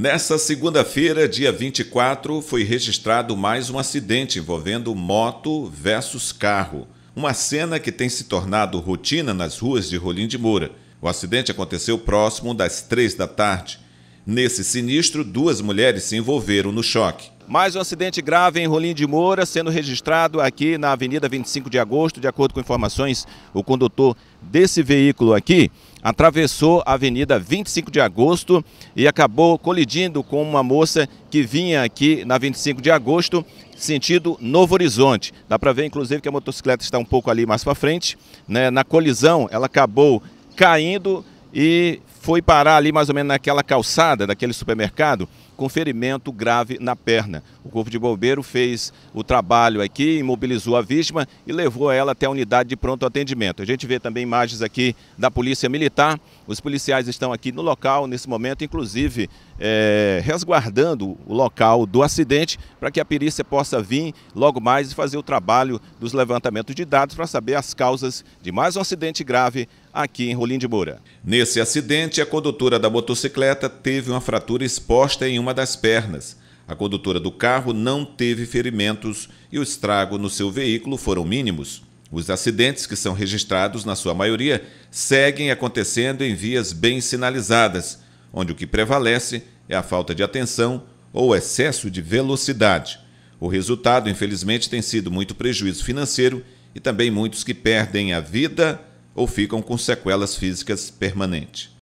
Nessa segunda-feira, dia 24, foi registrado mais um acidente envolvendo moto versus carro. Uma cena que tem se tornado rotina nas ruas de Rolim de Moura. O acidente aconteceu próximo das três da tarde. Nesse sinistro, duas mulheres se envolveram no choque. Mais um acidente grave em Rolim de Moura, sendo registrado aqui na Avenida 25 de Agosto. De acordo com informações, o condutor desse veículo aqui atravessou a Avenida 25 de Agosto e acabou colidindo com uma moça que vinha aqui na 25 de Agosto, sentido Novo Horizonte. Dá para ver, inclusive, que a motocicleta está um pouco ali mais para frente. Né? Na colisão, ela acabou caindo e foi parar ali mais ou menos naquela calçada daquele supermercado com ferimento grave na perna. O Corpo de Bombeiro fez o trabalho aqui, imobilizou a vítima e levou ela até a unidade de pronto atendimento. A gente vê também imagens aqui da Polícia Militar. Os policiais estão aqui no local nesse momento, inclusive é, resguardando o local do acidente para que a perícia possa vir logo mais e fazer o trabalho dos levantamentos de dados para saber as causas de mais um acidente grave aqui em Rolim de Moura. Nesse acidente, a condutora da motocicleta teve uma fratura exposta em uma das pernas. A condutora do carro não teve ferimentos e o estrago no seu veículo foram mínimos. Os acidentes que são registrados, na sua maioria, seguem acontecendo em vias bem sinalizadas, onde o que prevalece é a falta de atenção ou excesso de velocidade. O resultado, infelizmente, tem sido muito prejuízo financeiro e também muitos que perdem a vida ou ficam com sequelas físicas permanentes.